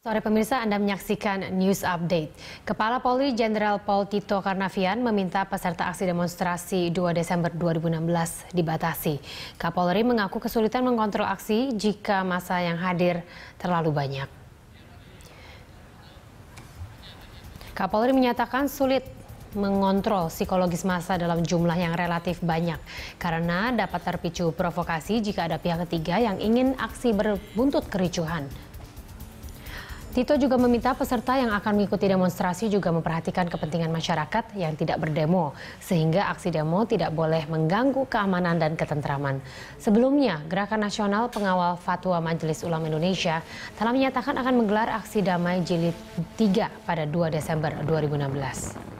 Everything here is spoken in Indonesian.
Sore pemirsa Anda menyaksikan News Update. Kepala Polri Jenderal Pol Tito Karnavian meminta peserta aksi demonstrasi 2 Desember 2016 dibatasi. Kapolri mengaku kesulitan mengontrol aksi jika masa yang hadir terlalu banyak. Kapolri menyatakan sulit mengontrol psikologis massa dalam jumlah yang relatif banyak karena dapat terpicu provokasi jika ada pihak ketiga yang ingin aksi berbuntut kericuhan Tito juga meminta peserta yang akan mengikuti demonstrasi juga memperhatikan kepentingan masyarakat yang tidak berdemo, sehingga aksi demo tidak boleh mengganggu keamanan dan ketentraman. Sebelumnya, Gerakan Nasional Pengawal Fatwa Majelis Ulama Indonesia telah menyatakan akan menggelar aksi damai jilid 3 pada 2 Desember 2016.